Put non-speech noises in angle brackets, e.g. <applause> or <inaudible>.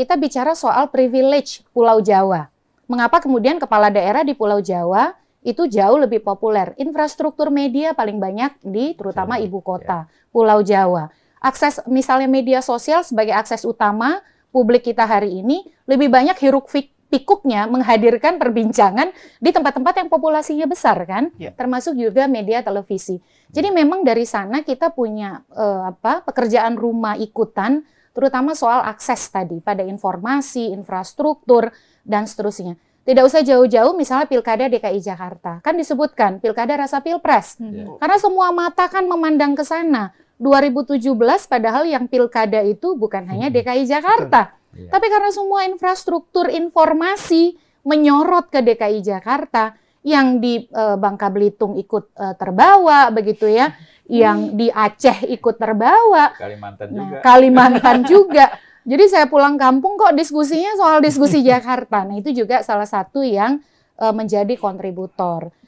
kita bicara soal privilege Pulau Jawa. Mengapa kemudian kepala daerah di Pulau Jawa itu jauh lebih populer? Infrastruktur media paling banyak di terutama ibu ya. kota Pulau Jawa. Akses misalnya media sosial sebagai akses utama publik kita hari ini lebih banyak hiruk pikuknya menghadirkan perbincangan di tempat-tempat yang populasinya besar kan, ya. termasuk juga media televisi. Jadi ya. memang dari sana kita punya uh, apa pekerjaan rumah ikutan terutama soal akses tadi pada informasi, infrastruktur, dan seterusnya. Tidak usah jauh-jauh misalnya Pilkada DKI Jakarta. Kan disebutkan Pilkada Rasa Pilpres. Hmm. Iya. Karena semua mata kan memandang ke sana. 2017 padahal yang Pilkada itu bukan hanya hmm. DKI Jakarta. Hmm. Tapi karena semua infrastruktur informasi menyorot ke DKI Jakarta, yang di uh, Bangka Belitung ikut uh, terbawa begitu ya. <laughs> yang hmm. di Aceh ikut terbawa. Kalimantan nah, juga. Kalimantan <laughs> juga. Jadi saya pulang kampung kok diskusinya soal diskusi Jakarta. Nah, itu juga salah satu yang eh, menjadi kontributor.